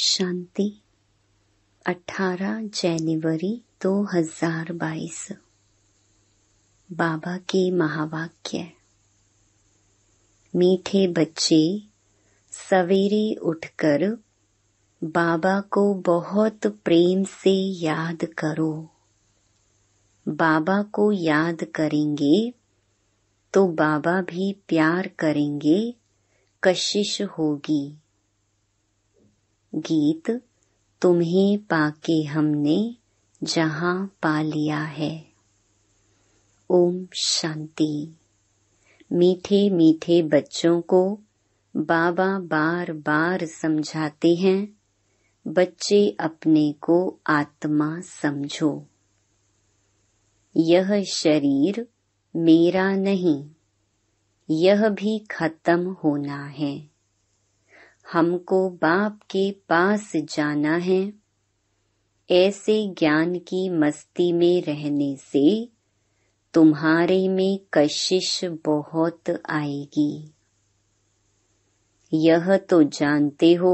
शांति 18 जनवरी 2022 बाबा के महावाक्य मीठे बच्चे सवेरे उठकर बाबा को बहुत प्रेम से याद करो बाबा को याद करेंगे तो बाबा भी प्यार करेंगे कशिश होगी गीत तुम्हें पाके हमने जहां पा लिया है ओम शांति मीठे मीठे बच्चों को बाबा बार बार समझाते हैं बच्चे अपने को आत्मा समझो यह शरीर मेरा नहीं यह भी खत्म होना है हमको बाप के पास जाना है ऐसे ज्ञान की मस्ती में रहने से तुम्हारे में कशिश बहुत आएगी यह तो जानते हो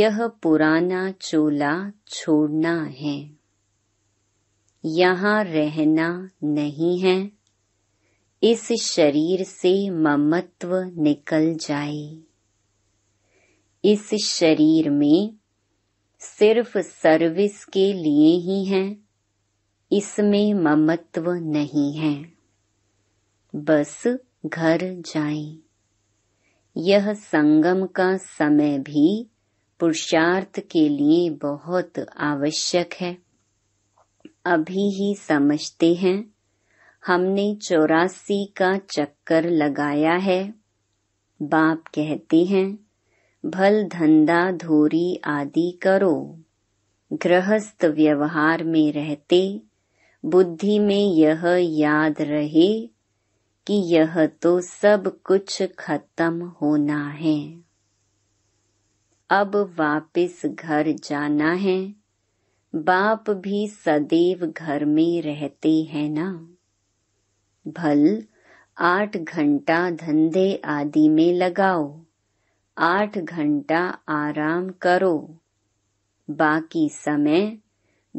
यह पुराना चोला छोड़ना है यहाँ रहना नहीं है इस शरीर से ममत्व निकल जाए इस शरीर में सिर्फ सर्विस के लिए ही है इसमें ममत्व नहीं है बस घर जाएं। यह संगम का समय भी पुरुषार्थ के लिए बहुत आवश्यक है अभी ही समझते हैं हमने चौरासी का चक्कर लगाया है बाप कहते हैं भल धंधा धोरी आदि करो गृहस्थ व्यवहार में रहते बुद्धि में यह याद रहे कि यह तो सब कुछ खत्म होना है अब वापिस घर जाना है बाप भी सदैव घर में रहते हैं ना भल आठ घंटा धंधे आदि में लगाओ आठ घंटा आराम करो बाकी समय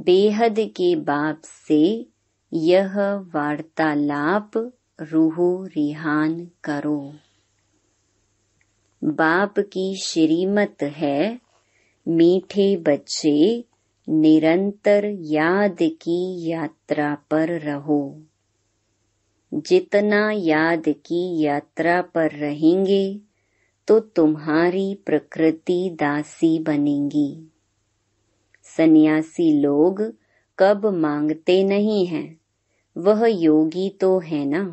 बेहद के बाप से यह वार्तालाप रूहो रिहान करो बाप की श्रीमत है मीठे बच्चे निरंतर याद की यात्रा पर रहो जितना याद की यात्रा पर रहेंगे तो तुम्हारी प्रकृति दासी बनेगी सन्यासी लोग कब मांगते नहीं हैं, वह योगी तो है ना।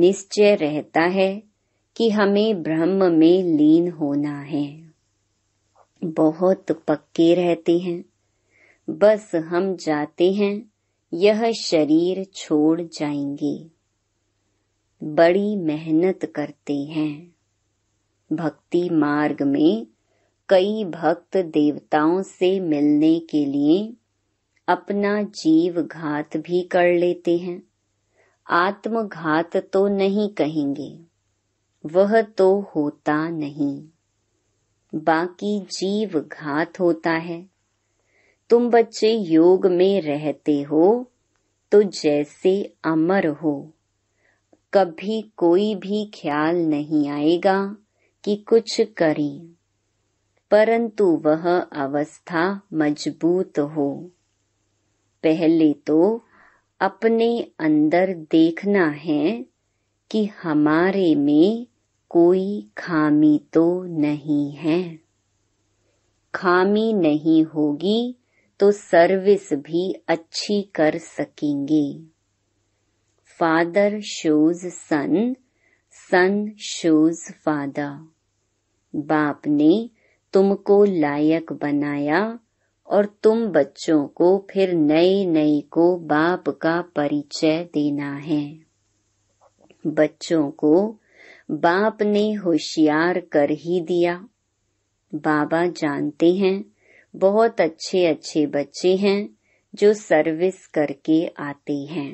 निश्चय रहता है कि हमें ब्रह्म में लीन होना है बहुत पक्के रहते हैं बस हम जाते हैं यह शरीर छोड़ जाएंगे बड़ी मेहनत करते हैं भक्ति मार्ग में कई भक्त देवताओं से मिलने के लिए अपना जीव घात भी कर लेते हैं आत्मघात तो नहीं कहेंगे वह तो होता नहीं बाकी जीव घात होता है तुम बच्चे योग में रहते हो तो जैसे अमर हो कभी कोई भी ख्याल नहीं आएगा कि कुछ करें परंतु वह अवस्था मजबूत हो पहले तो अपने अंदर देखना है कि हमारे में कोई खामी तो नहीं है खामी नहीं होगी तो सर्विस भी अच्छी कर सकेंगे father shows son son shows father बाप ने तुमको लायक बनाया और तुम बच्चों को फिर नए नए को बाप का परिचय देना है बच्चों को बाप ने होशियार कर ही दिया बाबा जानते हैं बहुत अच्छे अच्छे बच्चे हैं जो सर्विस करके आते हैं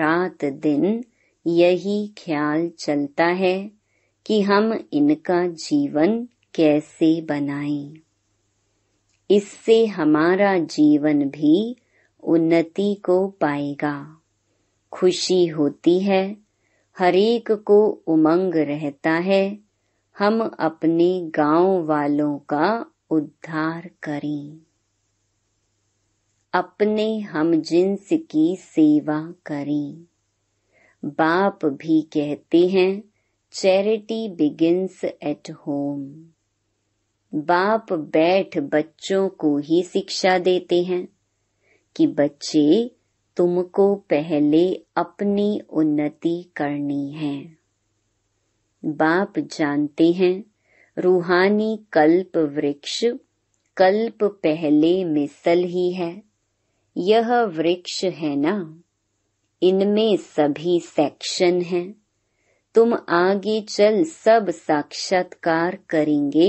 रात दिन यही ख्याल चलता है कि हम इनका जीवन कैसे बनाएं। इससे हमारा जीवन भी उन्नति को पाएगा खुशी होती है हरेक को उमंग रहता है हम अपने गांव वालों का उद्धार करें अपने हम जिन्स की सेवा करें बाप भी कहते हैं चैरिटी बिगिंस एट होम बाप बैठ बच्चों को ही शिक्षा देते हैं कि बच्चे तुमको पहले अपनी उन्नति करनी है बाप जानते हैं रूहानी कल्प वृक्ष कल्प पहले मिसल ही है यह वृक्ष है ना इनमें सभी सेक्शन हैं। तुम आगे चल सब साक्षात्कार करेंगे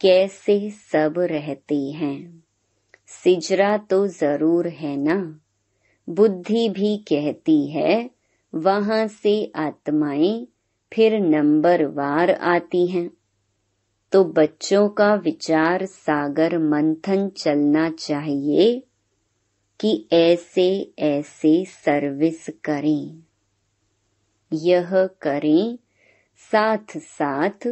कैसे सब रहते हैं सिजरा तो जरूर है ना बुद्धि भी कहती है वहां से आत्माएं फिर नंबर वार आती हैं तो बच्चों का विचार सागर मंथन चलना चाहिए कि ऐसे ऐसे सर्विस करें यह करें साथ साथ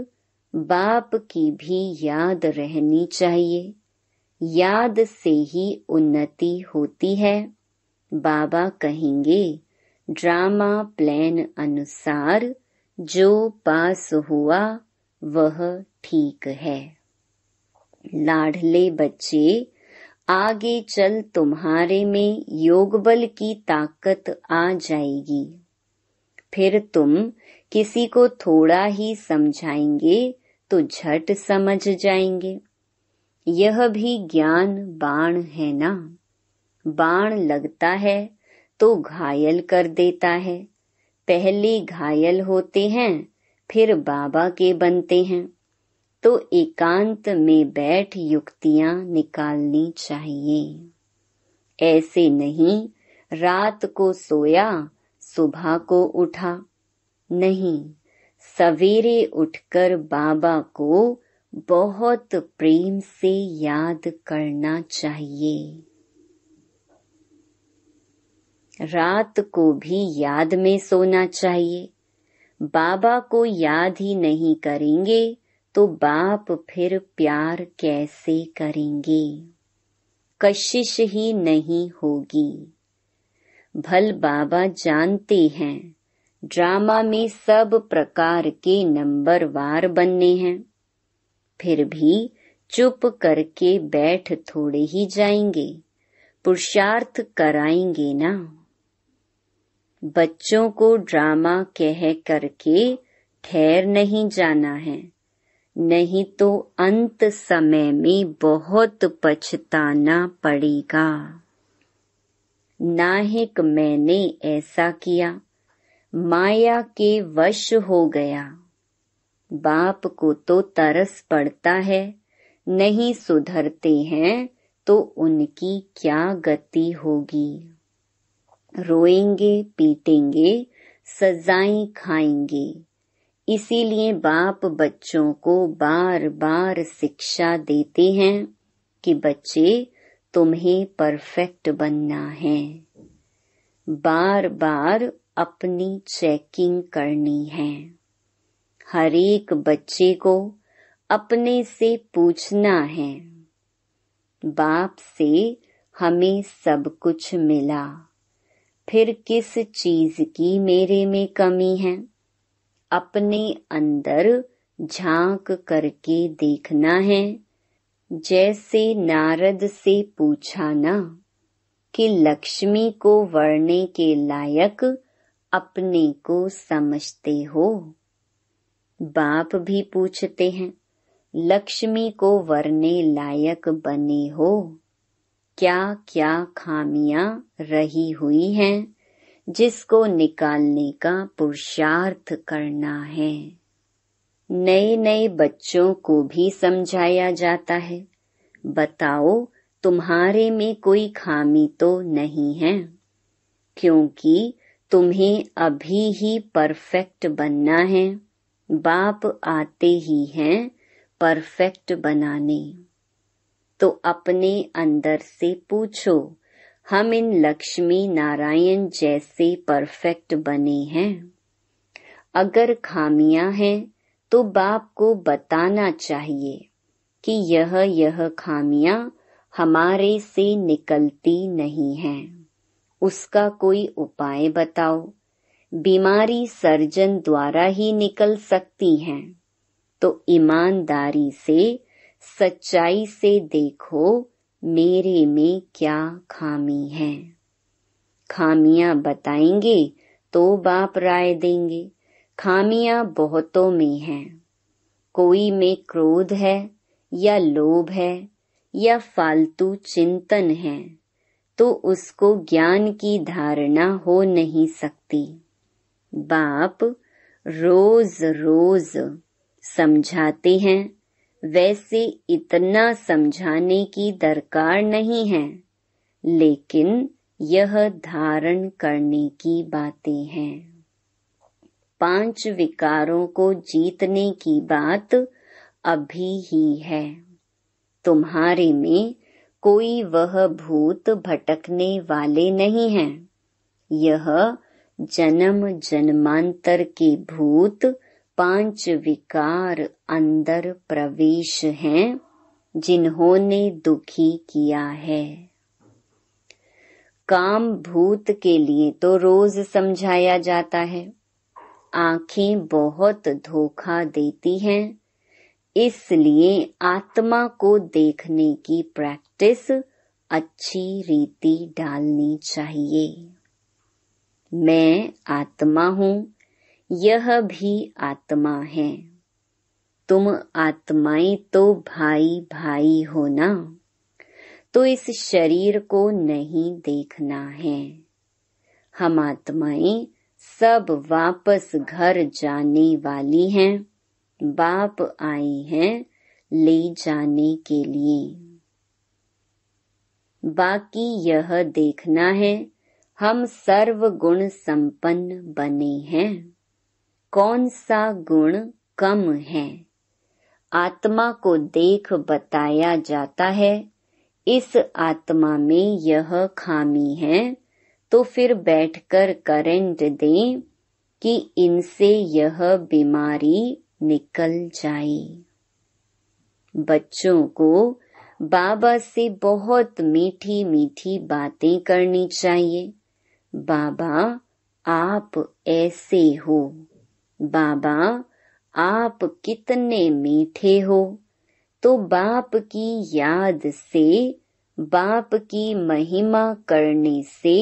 बाप की भी याद रहनी चाहिए याद से ही उन्नति होती है बाबा कहेंगे ड्रामा प्लान अनुसार जो पास हुआ वह ठीक है लाडले बच्चे आगे चल तुम्हारे में योग बल की ताकत आ जाएगी फिर तुम किसी को थोड़ा ही समझाएंगे तो झट समझ जाएंगे यह भी ज्ञान बाण है ना बाण लगता है तो घायल कर देता है पहले घायल होते हैं फिर बाबा के बनते हैं तो एकांत में बैठ युक्तियां निकालनी चाहिए ऐसे नहीं रात को सोया सुबह को उठा नहीं सवेरे उठकर बाबा को बहुत प्रेम से याद करना चाहिए रात को भी याद में सोना चाहिए बाबा को याद ही नहीं करेंगे तो बाप फिर प्यार कैसे करेंगे कशिश ही नहीं होगी भल बाबा जानते हैं ड्रामा में सब प्रकार के नंबर वार बनने हैं फिर भी चुप करके बैठ थोड़े ही जाएंगे पुरुषार्थ कराएंगे ना बच्चों को ड्रामा कह करके ठहर नहीं जाना है नहीं तो अंत समय में बहुत पछताना पड़ेगा नाहक मैंने ऐसा किया माया के वश हो गया बाप को तो तरस पड़ता है नहीं सुधरते हैं तो उनकी क्या गति होगी रोएंगे पीटेंगे सजाएं खाएंगे इसीलिए बाप बच्चों को बार बार शिक्षा देते हैं कि बच्चे तुम्हें परफेक्ट बनना है बार बार अपनी चेकिंग करनी है हर एक बच्चे को अपने से पूछना है बाप से हमें सब कुछ मिला फिर किस चीज की मेरे में कमी है अपने अंदर झांक करके देखना है जैसे नारद से पूछा ना कि लक्ष्मी को वरने के लायक अपने को समझते हो बाप भी पूछते हैं लक्ष्मी को वरने लायक बने हो क्या क्या खामियां रही हुई हैं जिसको निकालने का पुरुषार्थ करना है नए नए बच्चों को भी समझाया जाता है बताओ तुम्हारे में कोई खामी तो नहीं है क्योंकि तुम्हें अभी ही परफेक्ट बनना है बाप आते ही हैं परफेक्ट बनाने तो अपने अंदर से पूछो हम इन लक्ष्मी नारायण जैसे परफेक्ट बने हैं अगर खामियां हैं तो बाप को बताना चाहिए कि यह यह खामियां हमारे से निकलती नहीं हैं। उसका कोई उपाय बताओ बीमारी सर्जन द्वारा ही निकल सकती हैं। तो ईमानदारी से सच्चाई से देखो मेरे में क्या खामी है खामियां बताएंगे तो बाप राय देंगे खामियां बहुतों में हैं कोई में क्रोध है या लोभ है या फालतू चिंतन है तो उसको ज्ञान की धारणा हो नहीं सकती बाप रोज रोज समझाते हैं वैसे इतना समझाने की दरकार नहीं है लेकिन यह धारण करने की बातें हैं पांच विकारों को जीतने की बात अभी ही है तुम्हारे में कोई वह भूत भटकने वाले नहीं है यह जन्म जन्मांतर के भूत पांच विकार अंदर प्रवेश हैं जिन्होंने दुखी किया है काम भूत के लिए तो रोज समझाया जाता है आंखें बहुत धोखा देती हैं इसलिए आत्मा को देखने की प्रैक्टिस अच्छी रीति डालनी चाहिए मैं आत्मा हूँ यह भी आत्मा है तुम आत्माएं तो भाई भाई हो ना तो इस शरीर को नहीं देखना है हम आत्माएं सब वापस घर जाने वाली हैं बाप आई हैं ले जाने के लिए बाकी यह देखना है हम सर्व गुण संपन्न बने हैं कौन सा गुण कम है आत्मा को देख बताया जाता है इस आत्मा में यह खामी है तो फिर बैठकर करंट दें कि इनसे यह बीमारी निकल जाए बच्चों को बाबा से बहुत मीठी मीठी बातें करनी चाहिए बाबा आप ऐसे हो बाबा आप कितने मीठे हो तो बाप की याद से बाप की महिमा करने से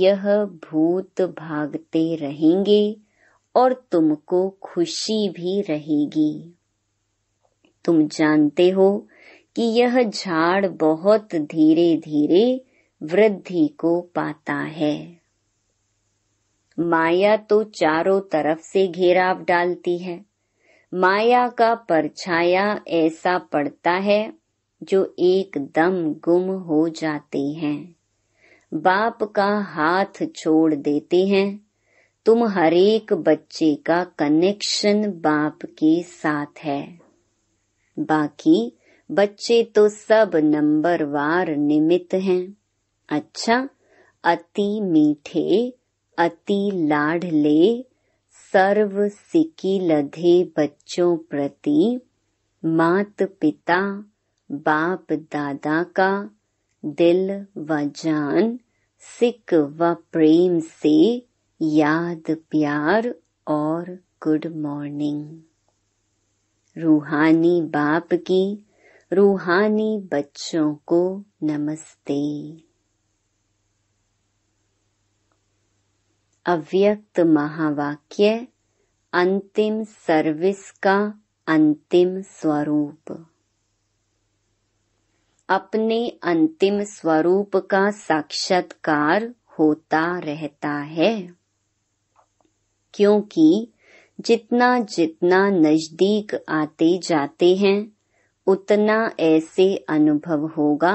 यह भूत भागते रहेंगे और तुमको खुशी भी रहेगी तुम जानते हो कि यह झाड़ बहुत धीरे धीरे वृद्धि को पाता है माया तो चारों तरफ से घेराव डालती है माया का परछाया ऐसा पड़ता है जो एकदम गुम हो जाते हैं बाप का हाथ छोड़ देते हैं तुम हरेक बच्चे का कनेक्शन बाप के साथ है बाकी बच्चे तो सब नंबरवार निमित्त हैं अच्छा अति मीठे अति लाड ले सर्व सिकी लधे बच्चों प्रति मात पिता बाप दादा का दिल व जान सिक व प्रेम से याद प्यार और गुड मॉर्निंग रूहानी बाप की रूहानी बच्चों को नमस्ते अव्यक्त महावाक्य अंतिम सर्विस का अंतिम स्वरूप अपने अंतिम स्वरूप का साक्षात्कार होता रहता है क्योंकि जितना जितना नजदीक आते जाते हैं उतना ऐसे अनुभव होगा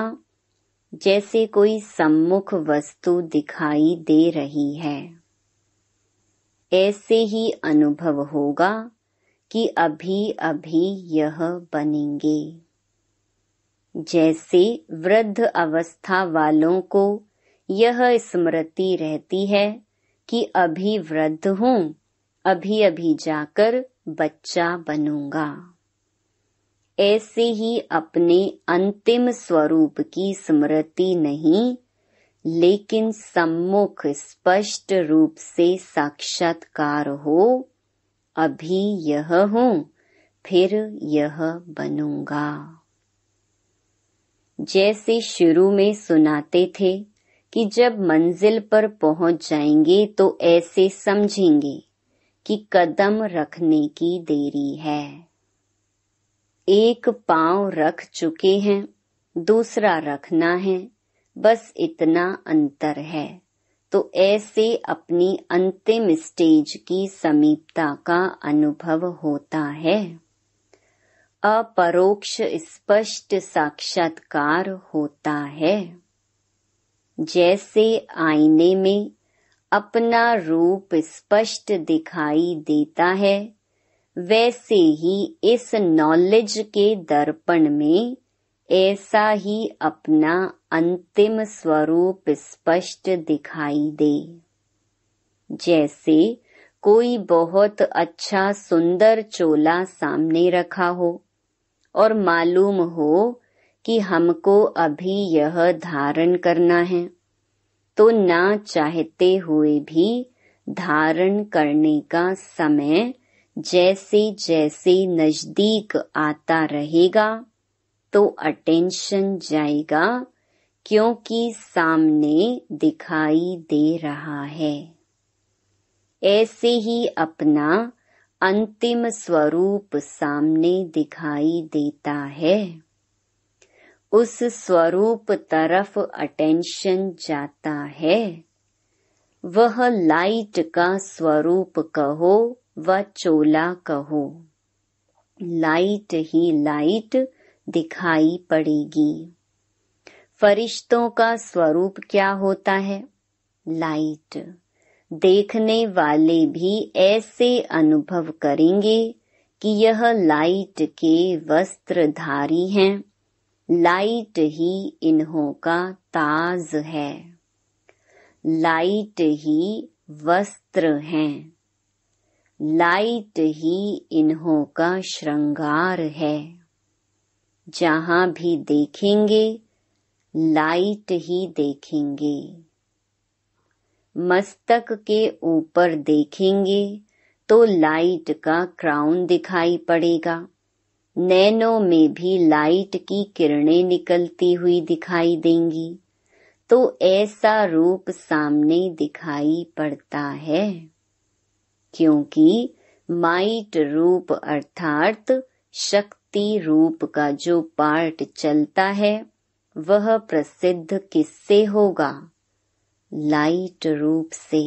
जैसे कोई सम्मुख वस्तु दिखाई दे रही है ऐसे ही अनुभव होगा कि अभी अभी यह बनेंगे जैसे वृद्ध अवस्था वालों को यह स्मृति रहती है कि अभी वृद्ध हूं अभी अभी जाकर बच्चा बनूंगा ऐसे ही अपने अंतिम स्वरूप की स्मृति नहीं लेकिन सम्मुख स्पष्ट रूप से साक्षात्कार हो अभी यह हूं फिर यह बनूंगा जैसे शुरू में सुनाते थे कि जब मंजिल पर पहुंच जाएंगे तो ऐसे समझेंगे कि कदम रखने की देरी है एक पांव रख चुके हैं दूसरा रखना है बस इतना अंतर है तो ऐसे अपनी अंतिम स्टेज की समीपता का अनुभव होता है अपरोक्ष स्पष्ट साक्षात्कार होता है जैसे आईने में अपना रूप स्पष्ट दिखाई देता है वैसे ही इस नॉलेज के दर्पण में ऐसा ही अपना अंतिम स्वरूप स्पष्ट दिखाई दे जैसे कोई बहुत अच्छा सुंदर चोला सामने रखा हो और मालूम हो कि हमको अभी यह धारण करना है तो ना चाहते हुए भी धारण करने का समय जैसे जैसे नजदीक आता रहेगा तो अटेंशन जाएगा क्योंकि सामने दिखाई दे रहा है ऐसे ही अपना अंतिम स्वरूप सामने दिखाई देता है उस स्वरूप तरफ अटेंशन जाता है वह लाइट का स्वरूप कहो व चोला कहो लाइट ही लाइट दिखाई पड़ेगी फरिश्तों का स्वरूप क्या होता है लाइट देखने वाले भी ऐसे अनुभव करेंगे कि यह लाइट के वस्त्रधारी हैं लाइट ही इन्हों का ताज है लाइट ही वस्त्र हैं लाइट ही इन्हों का श्रृंगार है जहां भी देखेंगे लाइट ही देखेंगे मस्तक के ऊपर देखेंगे तो लाइट का क्राउन दिखाई पड़ेगा नैनों में भी लाइट की किरणें निकलती हुई दिखाई देंगी तो ऐसा रूप सामने दिखाई पड़ता है क्योंकि माइट रूप अर्थात शक्ति रूप का जो पार्ट चलता है वह प्रसिद्ध किससे होगा लाइट रूप से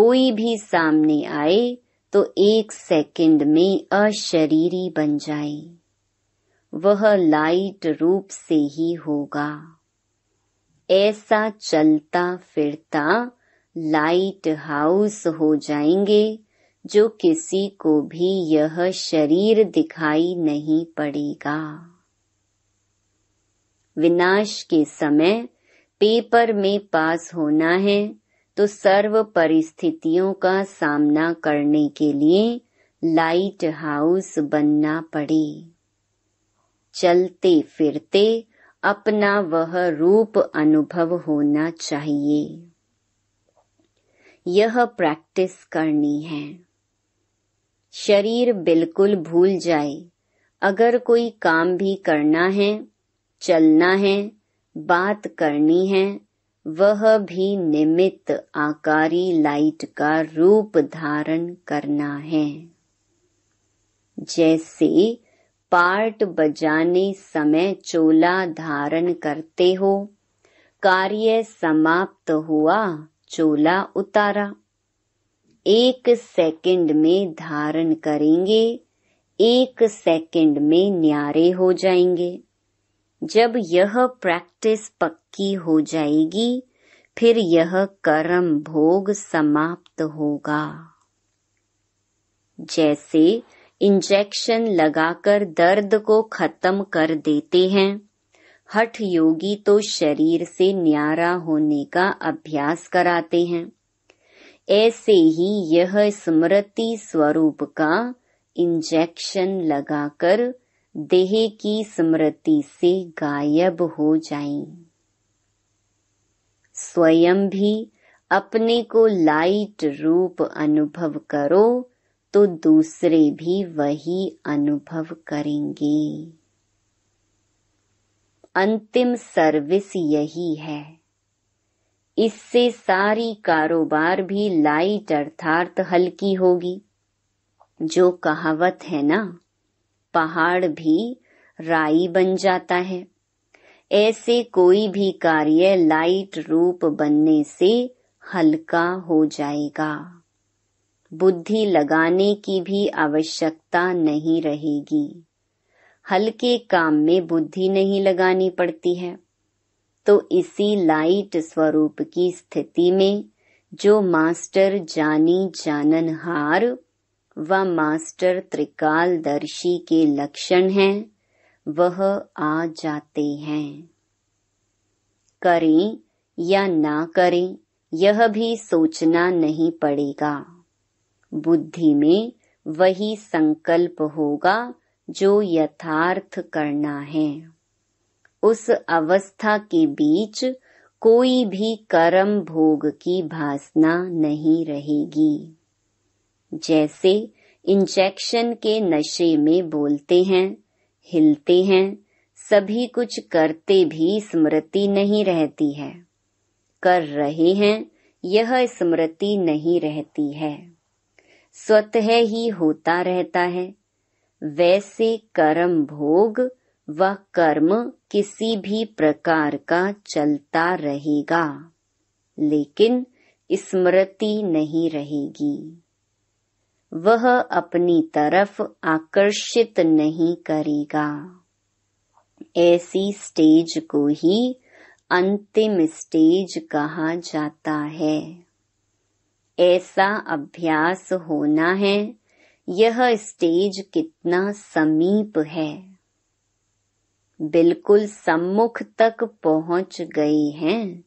कोई भी सामने आए तो एक सेकंड में अशरीरी बन जाए वह लाइट रूप से ही होगा ऐसा चलता फिरता लाइट हाउस हो जाएंगे जो किसी को भी यह शरीर दिखाई नहीं पड़ेगा विनाश के समय पेपर में पास होना है तो सर्व परिस्थितियों का सामना करने के लिए लाइट हाउस बनना पड़े चलते फिरते अपना वह रूप अनुभव होना चाहिए यह प्रैक्टिस करनी है शरीर बिल्कुल भूल जाए अगर कोई काम भी करना है चलना है बात करनी है वह भी निमित्त आकारी लाइट का रूप धारण करना है जैसे पार्ट बजाने समय चोला धारण करते हो कार्य समाप्त हुआ चोला उतारा एक सेकंड में धारण करेंगे एक सेकंड में न्यारे हो जाएंगे जब यह प्रैक्टिस पक्की हो जाएगी फिर यह कर्म भोग समाप्त होगा जैसे इंजेक्शन लगाकर दर्द को खत्म कर देते हैं हठ योगी तो शरीर से न्यारा होने का अभ्यास कराते हैं ऐसे ही यह स्मृति स्वरूप का इंजेक्शन लगाकर देह की स्मृति से गायब हो जाएं। स्वयं भी अपने को लाइट रूप अनुभव करो तो दूसरे भी वही अनुभव करेंगे अंतिम सर्विस यही है इससे सारी कारोबार भी लाइट अर्थार्थ हल्की होगी जो कहावत है ना पहाड़ भी राई बन जाता है ऐसे कोई भी कार्य लाइट रूप बनने से हल्का हो जाएगा बुद्धि लगाने की भी आवश्यकता नहीं रहेगी हल्के काम में बुद्धि नहीं लगानी पड़ती है तो इसी लाइट स्वरूप की स्थिति में जो मास्टर जानी जानन हार व मास्टर त्रिकालदर्शी के लक्षण हैं वह आ जाते हैं करें या ना करें यह भी सोचना नहीं पड़ेगा बुद्धि में वही संकल्प होगा जो यथार्थ करना है उस अवस्था के बीच कोई भी कर्म भोग की भासना नहीं रहेगी जैसे इंजेक्शन के नशे में बोलते हैं हिलते हैं सभी कुछ करते भी स्मृति नहीं रहती है कर रहे हैं यह स्मृति नहीं रहती है स्वतः ही होता रहता है वैसे कर्म भोग व कर्म किसी भी प्रकार का चलता रहेगा लेकिन स्मृति नहीं रहेगी वह अपनी तरफ आकर्षित नहीं करेगा ऐसी स्टेज को ही अंतिम स्टेज कहा जाता है ऐसा अभ्यास होना है यह स्टेज कितना समीप है बिल्कुल सम्मुख तक पहुंच गए हैं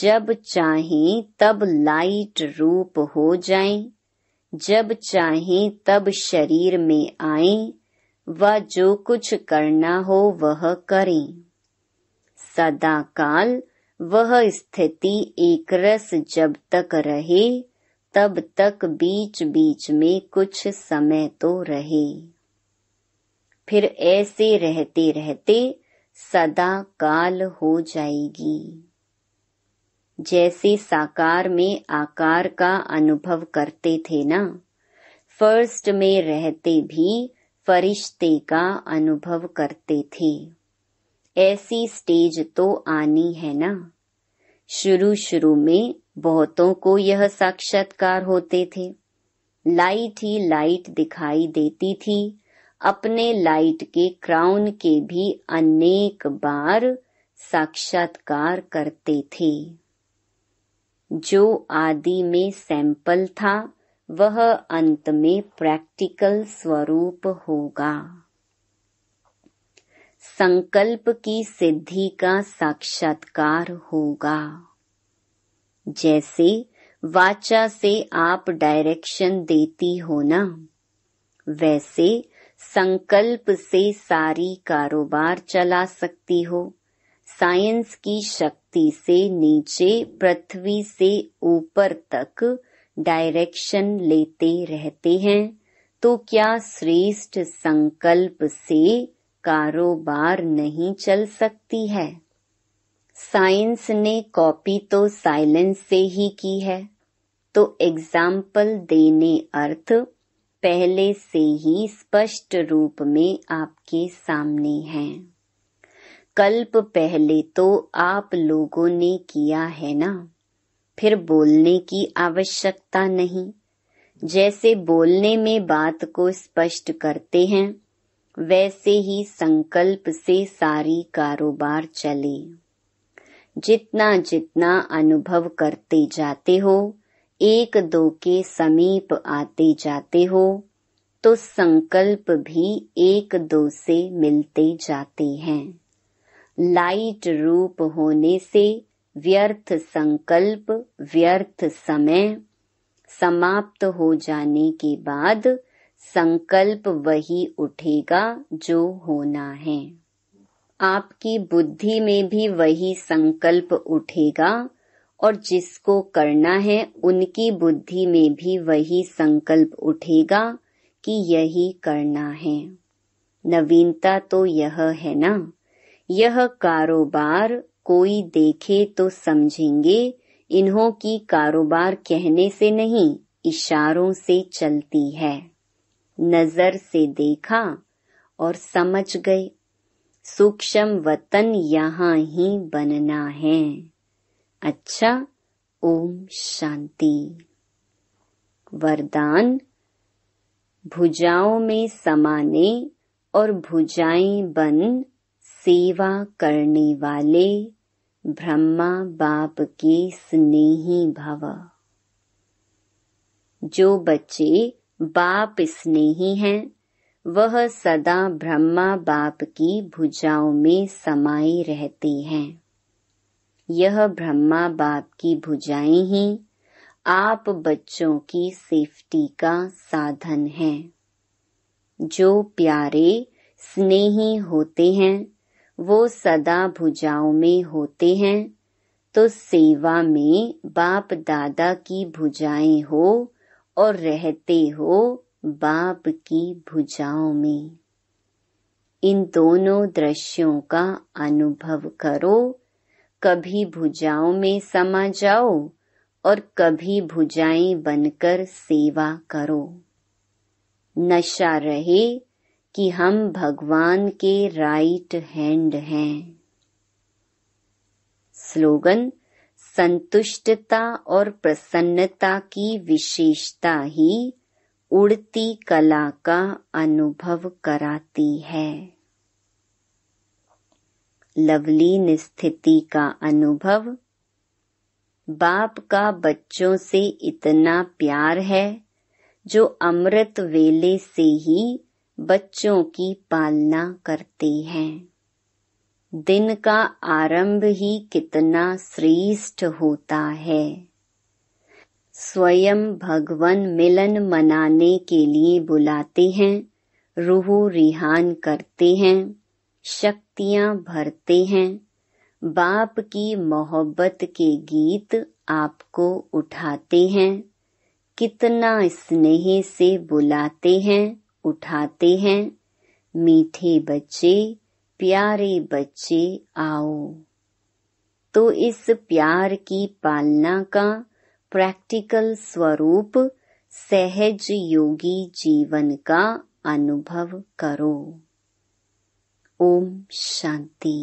जब चाहे तब लाइट रूप हो जाएं जब चाहें तब शरीर में आए व जो कुछ करना हो वह करें सदा काल वह स्थिति एक रस जब तक रहे तब तक बीच बीच में कुछ समय तो रहे फिर ऐसे रहते रहते सदा काल हो जाएगी जैसे साकार में आकार का अनुभव करते थे ना फर्स्ट में रहते भी फरिश्ते का अनुभव करते थे ऐसी स्टेज तो आनी है ना शुरू शुरू में बहुतों को यह साक्षात्कार होते थे लाइट ही लाइट दिखाई देती थी अपने लाइट के क्राउन के भी अनेक बार साक्षात्कार करते थे जो आदि में सैंपल था वह अंत में प्रैक्टिकल स्वरूप होगा संकल्प की सिद्धि का साक्षात्कार होगा जैसे वाचा से आप डायरेक्शन देती हो ना वैसे संकल्प से सारी कारोबार चला सकती हो साइंस की शक्ति धरती से नीचे पृथ्वी से ऊपर तक डायरेक्शन लेते रहते हैं तो क्या श्रेष्ठ संकल्प से कारोबार नहीं चल सकती है साइंस ने कॉपी तो साइलेंस से ही की है तो एग्जाम्पल देने अर्थ पहले से ही स्पष्ट रूप में आपके सामने हैं कल्प पहले तो आप लोगों ने किया है ना फिर बोलने की आवश्यकता नहीं जैसे बोलने में बात को स्पष्ट करते हैं वैसे ही संकल्प से सारी कारोबार चले जितना जितना अनुभव करते जाते हो एक दो के समीप आते जाते हो तो संकल्प भी एक दो से मिलते जाते हैं लाइट रूप होने से व्यर्थ संकल्प व्यर्थ समय समाप्त हो जाने के बाद संकल्प वही उठेगा जो होना है आपकी बुद्धि में भी वही संकल्प उठेगा और जिसको करना है उनकी बुद्धि में भी वही संकल्प उठेगा कि यही करना है नवीनता तो यह है ना यह कारोबार कोई देखे तो समझेंगे इन्हों की कारोबार कहने से नहीं इशारों से चलती है नजर से देखा और समझ गए सूक्ष्म वतन यहाँ ही बनना है अच्छा ओम शांति वरदान भुजाओं में समाने और भुजाएं बन सेवा करने वाले ब्रह्मा बाप के स्नेही भव जो बच्चे बाप स्नेही हैं वह सदा ब्रह्मा बाप की भुजाओं में समाये रहते हैं यह ब्रह्मा बाप की भुजाएं ही आप बच्चों की सेफ्टी का साधन है जो प्यारे स्नेही होते हैं वो सदा भुजाओं में होते हैं तो सेवा में बाप दादा की भुजाएं हो और रहते हो बाप की भुजाओं में इन दोनों दृश्यों का अनुभव करो कभी भुजाओं में समा जाओ और कभी भुजाएं बनकर सेवा करो नशा रहे कि हम भगवान के राइट हैंड हैं स्लोगन संतुष्टता और प्रसन्नता की विशेषता ही उड़ती कला का अनुभव कराती है लवलीन स्थिति का अनुभव बाप का बच्चों से इतना प्यार है जो अमृत वेले से ही बच्चों की पालना करते हैं दिन का आरंभ ही कितना श्रेष्ठ होता है स्वयं भगवान मिलन मनाने के लिए बुलाते हैं रूह रिहान करते हैं शक्तियां भरते हैं बाप की मोहब्बत के गीत आपको उठाते हैं कितना स्नेह से बुलाते हैं उठाते हैं मीठे बच्चे प्यारे बच्चे आओ तो इस प्यार की पालना का प्रैक्टिकल स्वरूप सहज योगी जीवन का अनुभव करो ओम शांति